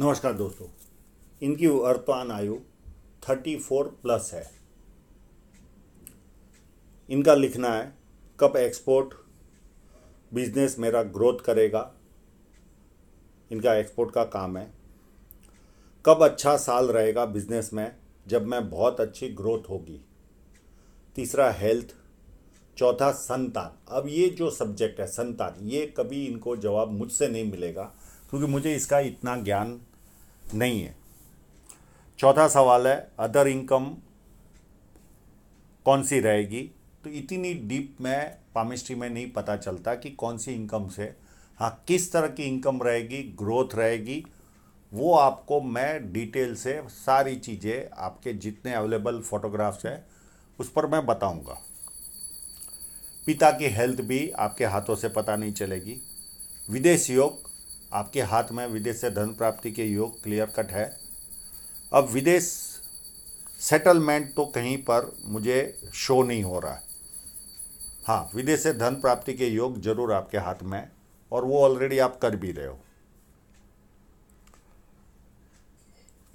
नमस्कार दोस्तों इनकी वर्तमान आयु थर्टी फोर प्लस है इनका लिखना है कब एक्सपोर्ट बिजनेस मेरा ग्रोथ करेगा इनका एक्सपोर्ट का काम है कब अच्छा साल रहेगा बिजनेस में जब मैं बहुत अच्छी ग्रोथ होगी तीसरा हेल्थ चौथा संतान अब ये जो सब्जेक्ट है संतान ये कभी इनको जवाब मुझसे नहीं मिलेगा क्योंकि मुझे इसका इतना ज्ञान नहीं है चौथा सवाल है अदर इनकम कौन सी रहेगी तो इतनी डीप में पामिस्ट्री में नहीं पता चलता कि कौन सी इनकम से हाँ किस तरह की इनकम रहेगी ग्रोथ रहेगी वो आपको मैं डिटेल से सारी चीज़ें आपके जितने अवेलेबल फोटोग्राफ्स हैं उस पर मैं बताऊंगा पिता की हेल्थ भी आपके हाथों से पता नहीं चलेगी विदेश योग आपके हाथ में विदेश से धन प्राप्ति के योग क्लियर कट है अब विदेश सेटलमेंट तो कहीं पर मुझे शो नहीं हो रहा हाँ विदेश से धन प्राप्ति के योग जरूर आपके हाथ में और वो ऑलरेडी आप कर भी रहे हो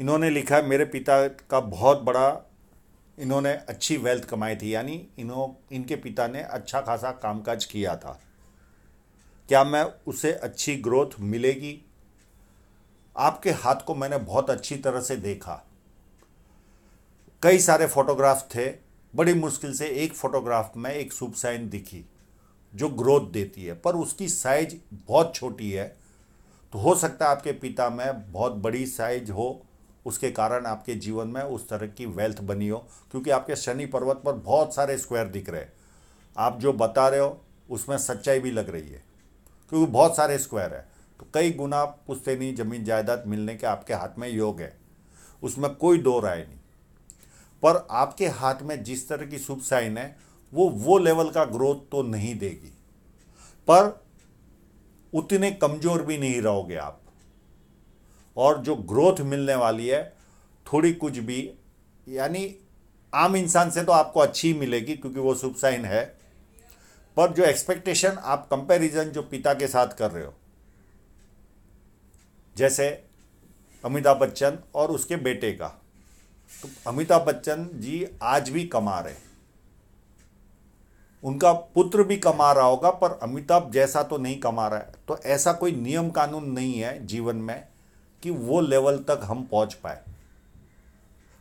इन्होंने लिखा मेरे पिता का बहुत बड़ा इन्होंने अच्छी वेल्थ कमाई थी यानी इन्हों इनके पिता ने अच्छा खासा कामकाज किया था क्या मैं उसे अच्छी ग्रोथ मिलेगी आपके हाथ को मैंने बहुत अच्छी तरह से देखा कई सारे फोटोग्राफ थे बड़ी मुश्किल से एक फोटोग्राफ में एक सुपसाइन साइन दिखी जो ग्रोथ देती है पर उसकी साइज बहुत छोटी है तो हो सकता है आपके पिता में बहुत बड़ी साइज हो उसके कारण आपके जीवन में उस तरह की वेल्थ बनी हो क्योंकि आपके शनि पर्वत पर बहुत सारे स्क्वायर दिख रहे हैं आप जो बता रहे हो उसमें सच्चाई भी लग रही है क्योंकि बहुत सारे स्क्वायर है तो कई गुना पुश्तैनी जमीन जायदाद मिलने के आपके हाथ में योग है उसमें कोई दो राय नहीं पर आपके हाथ में जिस तरह की शुभ साइन है वो वो लेवल का ग्रोथ तो नहीं देगी पर उतने कमज़ोर भी नहीं रहोगे आप और जो ग्रोथ मिलने वाली है थोड़ी कुछ भी यानी आम इंसान से तो आपको अच्छी मिलेगी क्योंकि वो शुभ साइन है पर जो एक्सपेक्टेशन आप कंपैरिजन जो पिता के साथ कर रहे हो जैसे अमिताभ बच्चन और उसके बेटे का तो अमिताभ बच्चन जी आज भी कमा रहे उनका पुत्र भी कमा रहा होगा पर अमिताभ जैसा तो नहीं कमा रहा है तो ऐसा कोई नियम कानून नहीं है जीवन में कि वो लेवल तक हम पहुंच पाए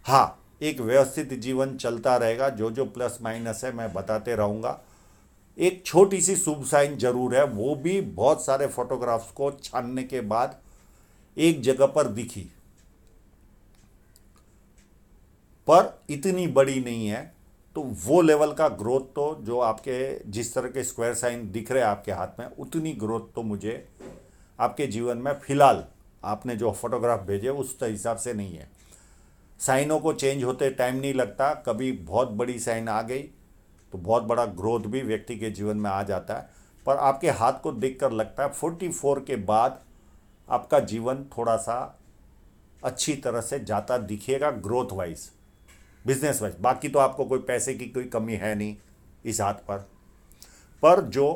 हाँ एक व्यवस्थित जीवन चलता रहेगा जो जो प्लस माइनस है मैं बताते रहूँगा एक छोटी सी शुभ साइन जरूर है वो भी बहुत सारे फोटोग्राफ्स को छानने के बाद एक जगह पर दिखी पर इतनी बड़ी नहीं है तो वो लेवल का ग्रोथ तो जो आपके जिस तरह के स्क्वायर साइन दिख रहे हैं आपके हाथ में उतनी ग्रोथ तो मुझे आपके जीवन में फिलहाल आपने जो फोटोग्राफ भेजे उस हिसाब से नहीं है साइनों को चेंज होते टाइम नहीं लगता कभी बहुत बड़ी साइन आ गई तो बहुत बड़ा ग्रोथ भी व्यक्ति के जीवन में आ जाता है पर आपके हाथ को देख कर लगता है फोर्टी फोर के बाद आपका जीवन थोड़ा सा अच्छी तरह से जाता दिखेगा ग्रोथ वाइज बिजनेस वाइज बाकी तो आपको कोई पैसे की कोई कमी है नहीं इस हाथ पर पर जो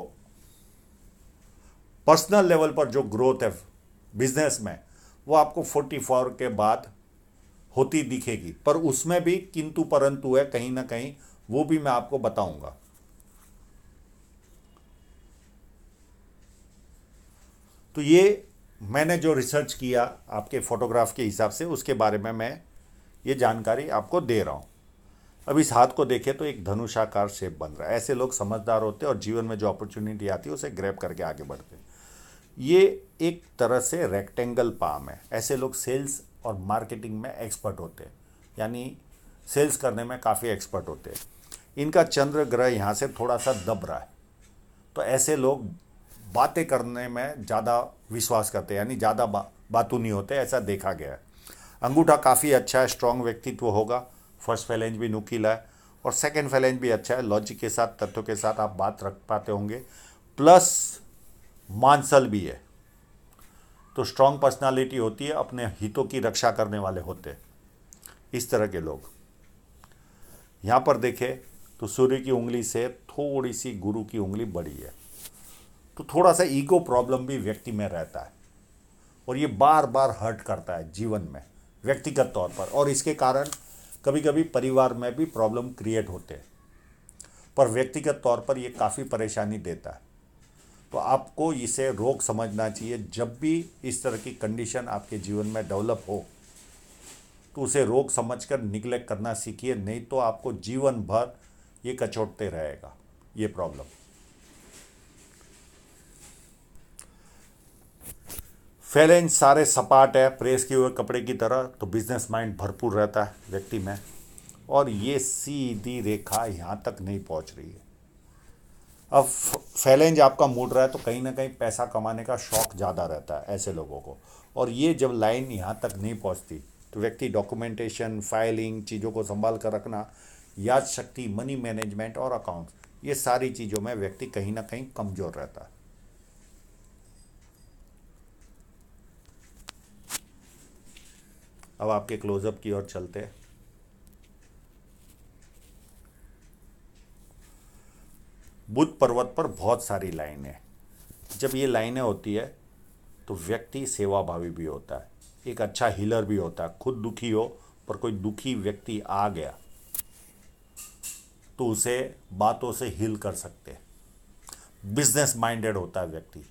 पर्सनल लेवल पर जो ग्रोथ है बिजनेस में वो आपको फोर्टी फोर के बाद होती दिखेगी पर उसमें भी किंतु परंतु है कहीं ना कहीं वो भी मैं आपको बताऊंगा तो ये मैंने जो रिसर्च किया आपके फोटोग्राफ के हिसाब से उसके बारे में मैं ये जानकारी आपको दे रहा हूँ अब इस हाथ को देखें तो एक धनुषाकार शेप बन रहा है ऐसे लोग समझदार होते हैं और जीवन में जो अपॉर्चुनिटी आती है उसे ग्रैप करके आगे बढ़ते हैं ये एक तरह से रेक्टेंगल पाम है ऐसे लोग सेल्स और मार्केटिंग में एक्सपर्ट होते हैं यानी सेल्स करने में काफ़ी एक्सपर्ट होते हैं इनका चंद्र ग्रह यहाँ से थोड़ा सा दब रहा है तो ऐसे लोग बातें करने में ज़्यादा विश्वास करते हैं यानी ज़्यादा बा, बातू नहीं होते ऐसा देखा गया है अंगूठा काफ़ी अच्छा है स्ट्रॉन्ग व्यक्तित्व होगा फर्स्ट फैलेंज भी नुकीला है और सेकेंड फैलेंज भी अच्छा है लॉजिक के साथ तथ्यों के साथ आप बात रख पाते होंगे प्लस मानसल भी है तो स्ट्रांग पर्सनालिटी होती है अपने हितों की रक्षा करने वाले होते हैं इस तरह के लोग यहाँ पर देखें तो सूर्य की उंगली से थोड़ी सी गुरु की उंगली बड़ी है तो थोड़ा सा ईगो प्रॉब्लम भी व्यक्ति में रहता है और ये बार बार हर्ट करता है जीवन में व्यक्तिगत तौर पर और इसके कारण कभी कभी परिवार में भी प्रॉब्लम क्रिएट होते हैं पर व्यक्तिगत तौर पर ये काफ़ी परेशानी देता है तो आपको इसे रोग समझना चाहिए जब भी इस तरह की कंडीशन आपके जीवन में डेवलप हो तो उसे रोग समझकर निग्लेक्ट करना सीखिए नहीं तो आपको जीवन भर ये कचोटते रहेगा ये प्रॉब्लम फैलेंज सारे सपाट है प्रेस किए हुए कपड़े की तरह तो बिजनेस माइंड भरपूर रहता है व्यक्ति में और ये सीधी रेखा यहाँ तक नहीं पहुँच रही है अब फैलेंज आपका मूड रहा है तो कहीं ना कहीं पैसा कमाने का शौक ज़्यादा रहता है ऐसे लोगों को और ये जब लाइन यहाँ तक नहीं पहुँचती तो व्यक्ति डॉक्यूमेंटेशन फाइलिंग चीज़ों को संभाल कर रखना याद शक्ति मनी मैनेजमेंट और अकाउंट्स ये सारी चीज़ों में व्यक्ति कहीं ना कहीं कमज़ोर रहता है अब आपके क्लोजअप की ओर चलते हैं बुद्ध पर्वत पर बहुत सारी लाइनें जब ये लाइनें होती है तो व्यक्ति सेवाभावी भी होता है एक अच्छा हीलर भी होता है खुद दुखी हो पर कोई दुखी व्यक्ति आ गया तो उसे बातों से हील कर सकते हैं बिजनेस माइंडेड होता है व्यक्ति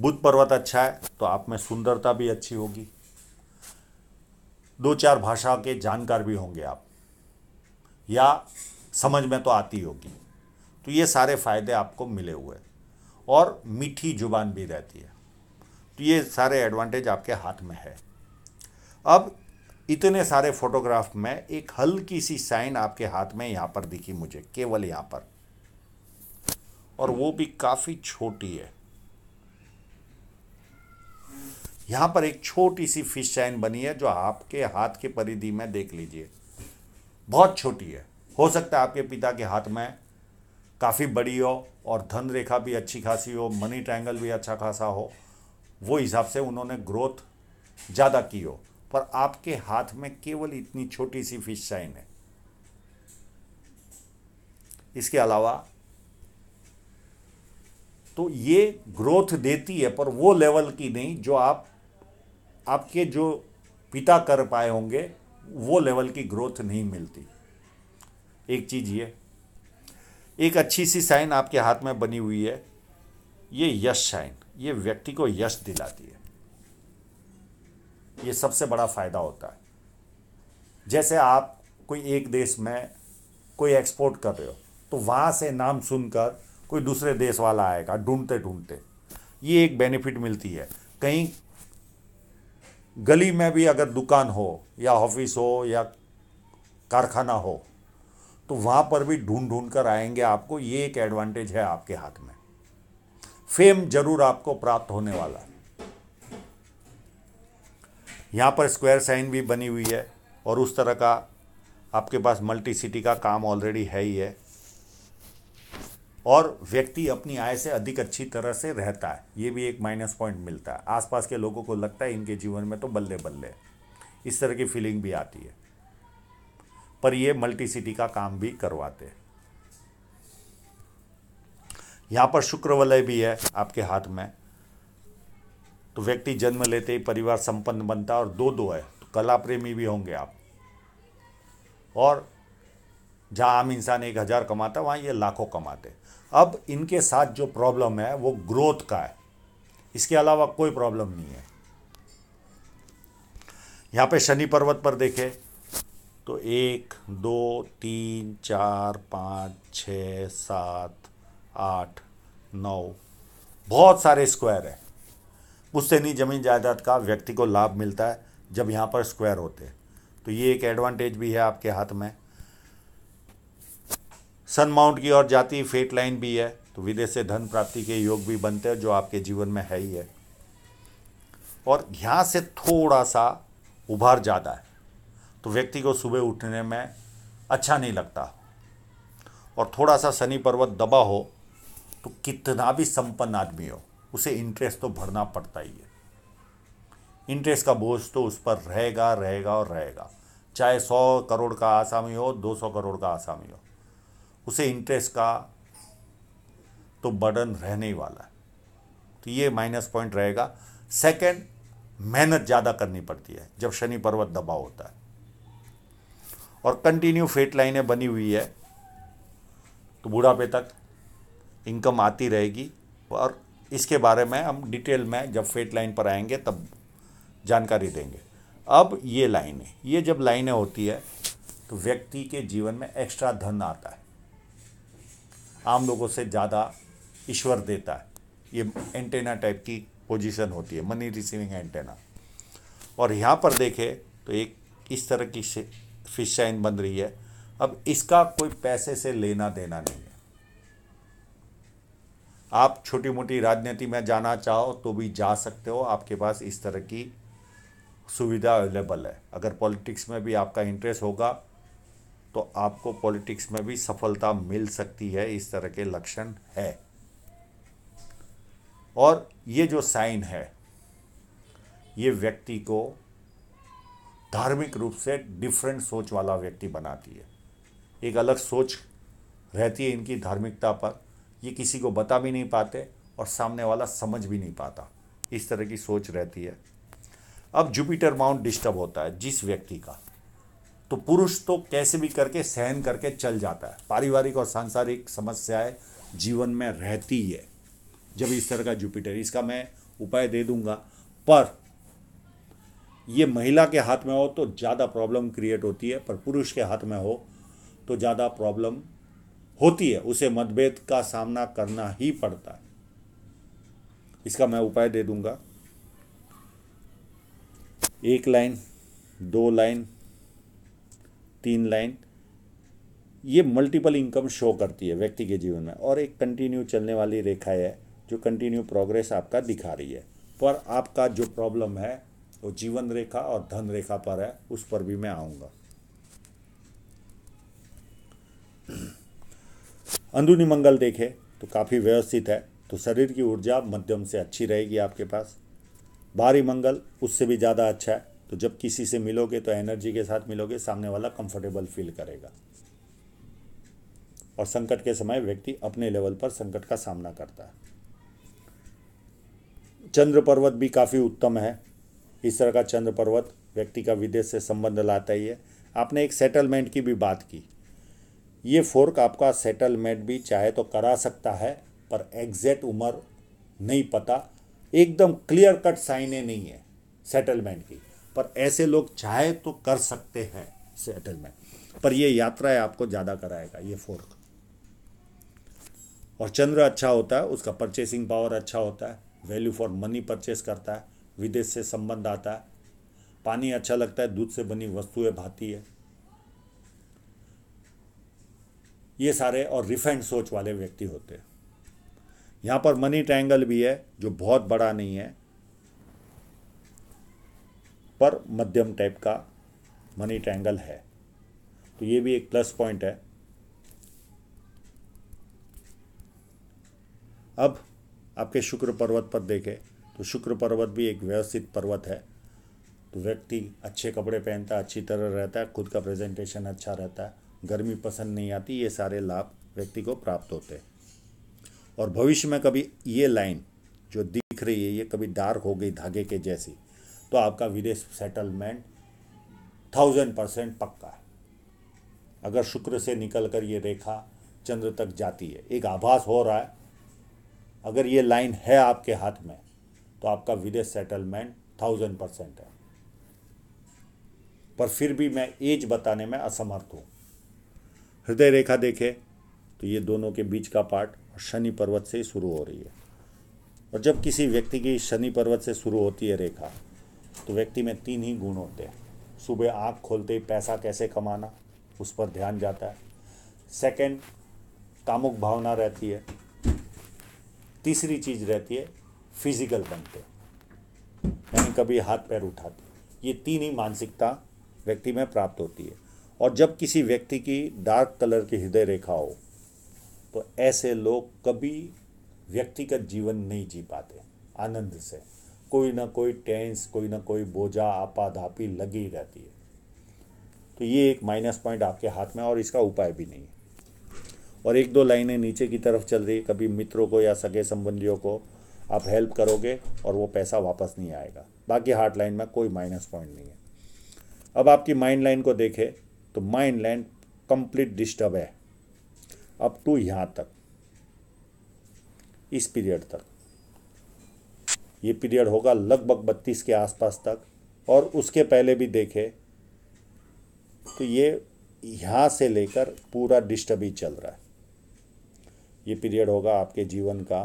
बुद्ध पर्वत अच्छा है तो आप में सुंदरता भी अच्छी होगी दो चार भाषा के जानकार भी होंगे आप या समझ में तो आती होगी तो ये सारे फायदे आपको मिले हुए और मीठी जुबान भी रहती है तो ये सारे एडवांटेज आपके हाथ में है अब इतने सारे फोटोग्राफ में एक हल्की सी साइन आपके हाथ में यहां पर दिखी मुझे केवल यहां पर और वो भी काफ़ी छोटी है यहां पर एक छोटी सी फिश साइन बनी है जो आपके हाथ के परिधि में देख लीजिए बहुत छोटी है हो सकता है आपके पिता के हाथ में काफ़ी बड़ी हो और धन रेखा भी अच्छी खासी हो मनी ट्रायंगल भी अच्छा खासा हो वो हिसाब से उन्होंने ग्रोथ ज़्यादा की हो पर आपके हाथ में केवल इतनी छोटी सी फिश साइन है इसके अलावा तो ये ग्रोथ देती है पर वो लेवल की नहीं जो आप आपके जो पिता कर पाए होंगे वो लेवल की ग्रोथ नहीं मिलती एक चीज़ ये एक अच्छी सी साइन आपके हाथ में बनी हुई है ये यश साइन ये व्यक्ति को यश दिलाती है ये सबसे बड़ा फ़ायदा होता है जैसे आप कोई एक देश में कोई एक्सपोर्ट कर रहे हो तो वहाँ से नाम सुनकर कोई दूसरे देश वाला आएगा ढूंढते ढूंढते ये एक बेनिफिट मिलती है कहीं गली में भी अगर दुकान हो या ऑफिस हो या कारखाना हो तो वहाँ पर भी ढूंढ ढूंढ कर आएंगे आपको ये एक एडवांटेज है आपके हाथ में फेम जरूर आपको प्राप्त होने वाला है यहाँ पर स्क्वायर साइन भी बनी हुई है और उस तरह का आपके पास मल्टी सिटी का काम ऑलरेडी है ही है और व्यक्ति अपनी आय से अधिक अच्छी तरह से रहता है ये भी एक माइनस पॉइंट मिलता है आसपास के लोगों को लगता है इनके जीवन में तो बल्ले बल्ले इस तरह की फीलिंग भी आती है पर ये मल्टी सिटी का काम भी करवाते हैं यहाँ पर शुक्र वलय भी है आपके हाथ में तो व्यक्ति जन्म लेते ही परिवार संपन्न बनता है और दो दो है तो कला प्रेमी भी होंगे आप और जहाँ आम इंसान एक हज़ार कमाता वहाँ ये लाखों कमाते अब इनके साथ जो प्रॉब्लम है वो ग्रोथ का है इसके अलावा कोई प्रॉब्लम नहीं है यहाँ पे शनि पर्वत पर देखें तो एक दो तीन चार पाँच छ सात आठ नौ बहुत सारे स्क्वायर हैं उससे नहीं ज़मीन जायदाद का व्यक्ति को लाभ मिलता है जब यहाँ पर स्क्वायर होते हैं तो ये एक एडवांटेज भी है आपके हाथ में सन माउंट की ओर जाती फेट लाइन भी है तो विदेश से धन प्राप्ति के योग भी बनते हैं जो आपके जीवन में है ही है और यहाँ से थोड़ा सा उभार ज़्यादा है तो व्यक्ति को सुबह उठने में अच्छा नहीं लगता और थोड़ा सा शनि पर्वत दबा हो तो कितना भी संपन्न आदमी हो उसे इंटरेस्ट तो भरना पड़ता ही है इंटरेस्ट का बोझ तो उस पर रहेगा रहेगा और रहेगा चाहे सौ करोड़ का आसामी हो दो सौ करोड़ का आसामी हो उसे इंटरेस्ट का तो बर्डन रहने ही वाला है तो ये माइनस पॉइंट रहेगा सेकंड मेहनत ज़्यादा करनी पड़ती है जब शनि पर्वत दबाव होता है और कंटिन्यू फेट लाइनें बनी हुई है तो बुढ़ापे तक इनकम आती रहेगी और इसके बारे में हम डिटेल में जब फेट लाइन पर आएंगे तब जानकारी देंगे अब ये लाइनें ये जब लाइनें होती है तो व्यक्ति के जीवन में एक्स्ट्रा धन आता है आम लोगों से ज़्यादा ईश्वर देता है ये एंटेना टाइप की पोजीशन होती है मनी रिसीविंग एंटेना और यहाँ पर देखें तो एक इस तरह की फिश शाइन बन रही है अब इसका कोई पैसे से लेना देना नहीं आप छोटी मोटी राजनीति में जाना चाहो तो भी जा सकते हो आपके पास इस तरह की सुविधा अवेलेबल है अगर पॉलिटिक्स में भी आपका इंटरेस्ट होगा तो आपको पॉलिटिक्स में भी सफलता मिल सकती है इस तरह के लक्षण है और ये जो साइन है ये व्यक्ति को धार्मिक रूप से डिफरेंट सोच वाला व्यक्ति बनाती है एक अलग सोच रहती है इनकी धार्मिकता पर ये किसी को बता भी नहीं पाते और सामने वाला समझ भी नहीं पाता इस तरह की सोच रहती है अब जुपिटर माउंट डिस्टर्ब होता है जिस व्यक्ति का तो पुरुष तो कैसे भी करके सहन करके चल जाता है पारिवारिक और सांसारिक समस्याएं जीवन में रहती है जब इस तरह का जुपिटर इसका मैं उपाय दे दूंगा पर यह महिला के हाथ में हो तो ज़्यादा प्रॉब्लम क्रिएट होती है पर पुरुष के हाथ में हो तो ज़्यादा प्रॉब्लम होती है उसे मतभेद का सामना करना ही पड़ता है इसका मैं उपाय दे दूंगा एक लाइन दो लाइन तीन लाइन ये मल्टीपल इनकम शो करती है व्यक्ति के जीवन में और एक कंटिन्यू चलने वाली रेखा है जो कंटिन्यू प्रोग्रेस आपका दिखा रही है पर आपका जो प्रॉब्लम है वो जीवन रेखा और धन रेखा पर है उस पर भी मैं आऊँगा अंदरूनी मंगल देखें तो काफ़ी व्यवस्थित है तो शरीर की ऊर्जा मध्यम से अच्छी रहेगी आपके पास बाहरी मंगल उससे भी ज़्यादा अच्छा है तो जब किसी से मिलोगे तो एनर्जी के साथ मिलोगे सामने वाला कंफर्टेबल फील करेगा और संकट के समय व्यक्ति अपने लेवल पर संकट का सामना करता है चंद्र पर्वत भी काफ़ी उत्तम है इस तरह का चंद्र पर्वत व्यक्ति का विदेश से संबंध लाता ही है आपने एक सेटलमेंट की भी बात की ये फोर्क आपका सेटलमेंट भी चाहे तो करा सकता है पर एग्जैक्ट उम्र नहीं पता एकदम क्लियर कट साइने नहीं है सेटलमेंट की पर ऐसे लोग चाहे तो कर सकते हैं सेटलमेंट पर ये है आपको ज़्यादा कराएगा ये फोर्क और चंद्र अच्छा होता है उसका परचेसिंग पावर अच्छा होता है वैल्यू फॉर मनी परचेस करता है विदेश से संबंध आता है पानी अच्छा लगता है दूध से बनी वस्तुएं भाती है ये सारे और रिफाइंड सोच वाले व्यक्ति होते हैं यहाँ पर मनी ट्रायंगल भी है जो बहुत बड़ा नहीं है पर मध्यम टाइप का मनी ट्रायंगल है तो ये भी एक प्लस पॉइंट है अब आपके शुक्र पर्वत पर देखें तो शुक्र पर्वत भी एक व्यवस्थित पर्वत है तो व्यक्ति अच्छे कपड़े पहनता अच्छी तरह रहता है खुद का प्रेजेंटेशन अच्छा रहता है गर्मी पसंद नहीं आती ये सारे लाभ व्यक्ति को प्राप्त होते हैं और भविष्य में कभी ये लाइन जो दिख रही है ये कभी डार्क हो गई धागे के जैसी तो आपका विदेश सेटलमेंट थाउजेंड परसेंट पक्का है अगर शुक्र से निकल कर ये रेखा चंद्र तक जाती है एक आभास हो रहा है अगर ये लाइन है आपके हाथ में तो आपका विदेश सेटलमेंट थाउजेंड परसेंट है पर फिर भी मैं एज बताने में असमर्थ हूँ हृदय रेखा देखे तो ये दोनों के बीच का पार्ट शनि पर्वत से ही शुरू हो रही है और जब किसी व्यक्ति की शनि पर्वत से शुरू होती है रेखा तो व्यक्ति में तीन ही गुण होते हैं सुबह आँख खोलते ही पैसा कैसे कमाना उस पर ध्यान जाता है सेकंड कामुक भावना रहती है तीसरी चीज़ रहती है फिजिकल बनते यानी कभी हाथ पैर उठाते ये तीन ही मानसिकता व्यक्ति में प्राप्त होती है और जब किसी व्यक्ति की डार्क कलर की हृदय रेखा हो तो ऐसे लोग कभी व्यक्तिगत जीवन नहीं जी पाते आनंद से कोई ना कोई टेंस कोई ना कोई बोझा आपाधापी लगी रहती है तो ये एक माइनस पॉइंट आपके हाथ में और इसका उपाय भी नहीं है और एक दो लाइनें नीचे की तरफ चल रही कभी मित्रों को या सगे संबंधियों को आप हेल्प करोगे और वो पैसा वापस नहीं आएगा बाकी हार्ट लाइन में कोई माइनस पॉइंट नहीं है अब आपकी माइंड लाइन को देखें तो माइंड लैंड कंप्लीट डिस्टर्ब है अप टू यहाँ तक इस पीरियड तक ये पीरियड होगा लगभग बत्तीस के आसपास तक और उसके पहले भी देखे तो ये यहाँ से लेकर पूरा डिस्टर्ब ही चल रहा है ये पीरियड होगा आपके जीवन का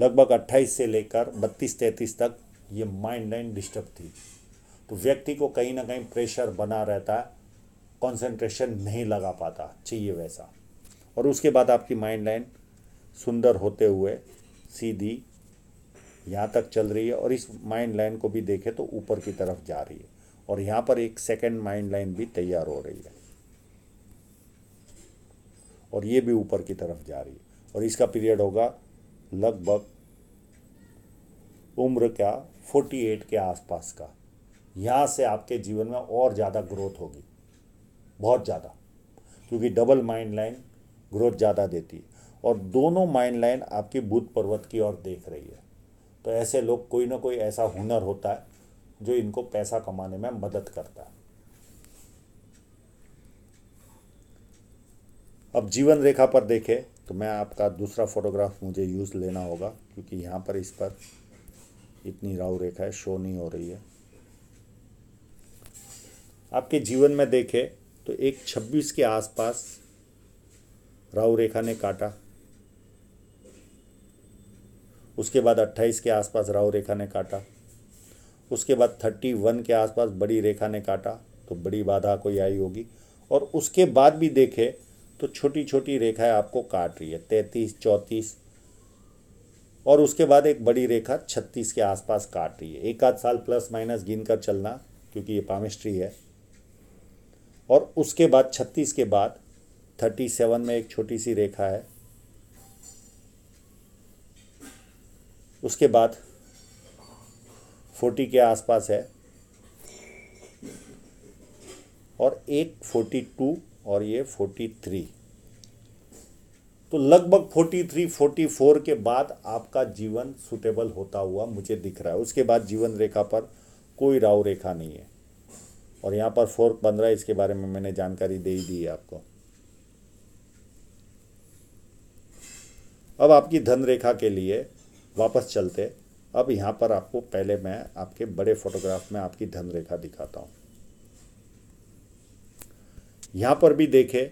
लगभग 28 से लेकर 32 तैंतीस तक ये माइंड लाइन डिस्टर्ब थी तो व्यक्ति को कहीं ना कहीं प्रेशर बना रहता है कॉन्सेंट्रेशन नहीं लगा पाता चाहिए वैसा और उसके बाद आपकी माइंड लाइन सुंदर होते हुए सीधी यहाँ तक चल रही है और इस माइंड लाइन को भी देखें तो ऊपर की तरफ जा रही है और यहाँ पर एक सेकेंड माइंड लाइन भी तैयार हो रही है और ये भी ऊपर की तरफ जा रही है और इसका पीरियड होगा लगभग उम्र का 48 के आसपास का यहाँ से आपके जीवन में और ज़्यादा ग्रोथ होगी बहुत ज़्यादा क्योंकि डबल माइंड लाइन ग्रोथ ज़्यादा देती है और दोनों माइंड लाइन आपकी बुद्ध पर्वत की ओर देख रही है तो ऐसे लोग कोई ना कोई ऐसा हुनर होता है जो इनको पैसा कमाने में मदद करता है अब जीवन रेखा पर देखें तो मैं आपका दूसरा फोटोग्राफ मुझे यूज़ लेना होगा क्योंकि यहाँ पर इस पर इतनी राव रेखा है शो नहीं हो रही है आपके जीवन में देखे तो एक छब्बीस के आसपास राहु रेखा ने काटा उसके बाद अट्ठाईस के आसपास राहु रेखा ने काटा उसके बाद थर्टी वन के आसपास बड़ी रेखा ने काटा तो बड़ी बाधा कोई आई होगी और उसके बाद भी देखे तो छोटी छोटी रेखाएं आपको काट रही है तैंतीस चौंतीस और उसके बाद एक बड़ी रेखा छत्तीस के आसपास काट रही है एक आध साल प्लस माइनस गिनकर चलना क्योंकि ये पामिस्ट्री है और उसके बाद छत्तीस के बाद थर्टी सेवन में एक छोटी सी रेखा है उसके बाद फोर्टी के आसपास है और एक फोर्टी टू और ये फोर्टी थ्री तो लगभग फोर्टी थ्री फोर्टी फोर के बाद आपका जीवन सुटेबल होता हुआ मुझे दिख रहा है उसके बाद जीवन रेखा पर कोई राव रेखा नहीं है और यहाँ पर फोर्क पंद्रह इसके बारे में मैंने जानकारी दे ही दी है आपको अब आपकी धन रेखा के लिए वापस चलते अब यहाँ पर आपको पहले मैं आपके बड़े फोटोग्राफ में आपकी धन रेखा दिखाता हूँ यहाँ पर भी देखें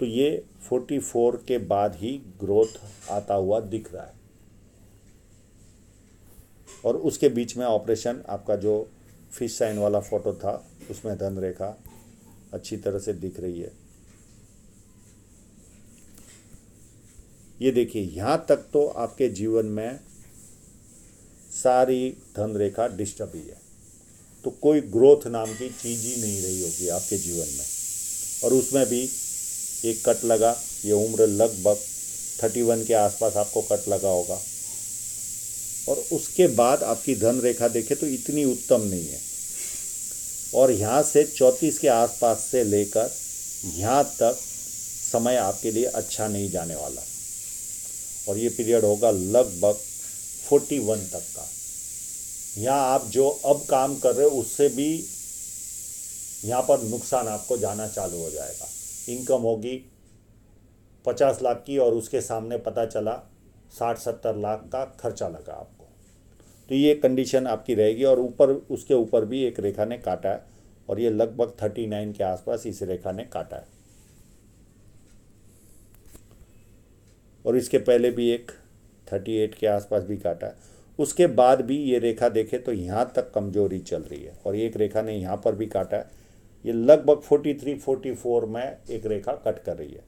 तो ये 44 के बाद ही ग्रोथ आता हुआ दिख रहा है और उसके बीच में ऑपरेशन आपका जो फिश साइन वाला फ़ोटो था उसमें धन रेखा अच्छी तरह से दिख रही है ये देखिए यहाँ तक तो आपके जीवन में सारी धन रेखा डिस्टर्ब ही है तो कोई ग्रोथ नाम की चीज़ ही नहीं रही होगी आपके जीवन में और उसमें भी एक कट लगा ये उम्र लगभग थर्टी वन के आसपास आपको कट लगा होगा और उसके बाद आपकी धन रेखा देखें तो इतनी उत्तम नहीं है और यहाँ से चौंतीस के आसपास से लेकर यहाँ तक समय आपके लिए अच्छा नहीं जाने वाला और ये पीरियड होगा लगभग फोर्टी वन तक का यहाँ आप जो अब काम कर रहे हो उससे भी यहाँ पर नुकसान आपको जाना चालू हो जाएगा इनकम होगी पचास लाख की और उसके सामने पता चला साठ सत्तर लाख का खर्चा लगा आपको तो ये कंडीशन आपकी रहेगी और ऊपर उसके ऊपर भी एक रेखा ने काटा है और ये लगभग थर्टी नाइन के आसपास इस रेखा ने काटा है और इसके पहले भी एक थर्टी एट के आसपास भी काटा है उसके बाद भी ये रेखा देखे तो यहाँ तक कमजोरी चल रही है और एक रेखा ने यहाँ पर भी काटा है ये लगभग 43, 44 में एक रेखा कट कर रही है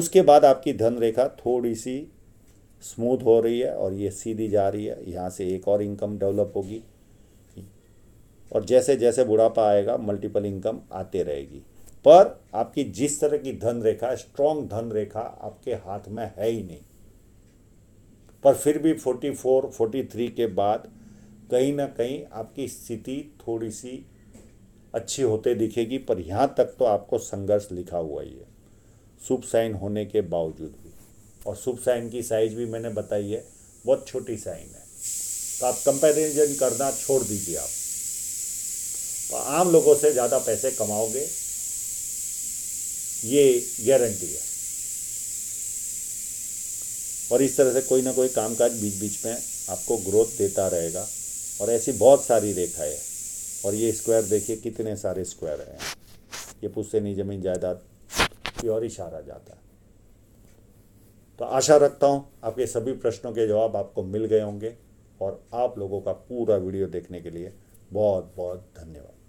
उसके बाद आपकी धन रेखा थोड़ी सी स्मूथ हो रही है और ये सीधी जा रही है यहाँ से एक और इनकम डेवलप होगी और जैसे जैसे बुढ़ापा आएगा मल्टीपल इनकम आते रहेगी पर आपकी जिस तरह की धन रेखा स्ट्रांग धन रेखा आपके हाथ में है ही नहीं पर फिर भी 44, 43 के बाद कहीं ना कहीं आपकी स्थिति थोड़ी सी अच्छी होते दिखेगी पर यहाँ तक तो आपको संघर्ष लिखा हुआ ही है शुभ साइन होने के बावजूद भी और शुभ साइन की साइज भी मैंने बताई है बहुत छोटी साइन है तो आप कंपेरिजन करना छोड़ दीजिए आप तो आम लोगों से ज़्यादा पैसे कमाओगे ये गारंटी है और इस तरह से कोई ना कोई कामकाज बीच बीच में आपको ग्रोथ देता रहेगा और ऐसी बहुत सारी रेखाएं है और ये स्क्वायर देखिए कितने सारे स्क्वायर हैं ये पुश्तैनी ज़मीन जायदाद प्योर इशारा जाता है तो आशा रखता हूँ आपके सभी प्रश्नों के जवाब आपको मिल गए होंगे और आप लोगों का पूरा वीडियो देखने के लिए बहुत बहुत धन्यवाद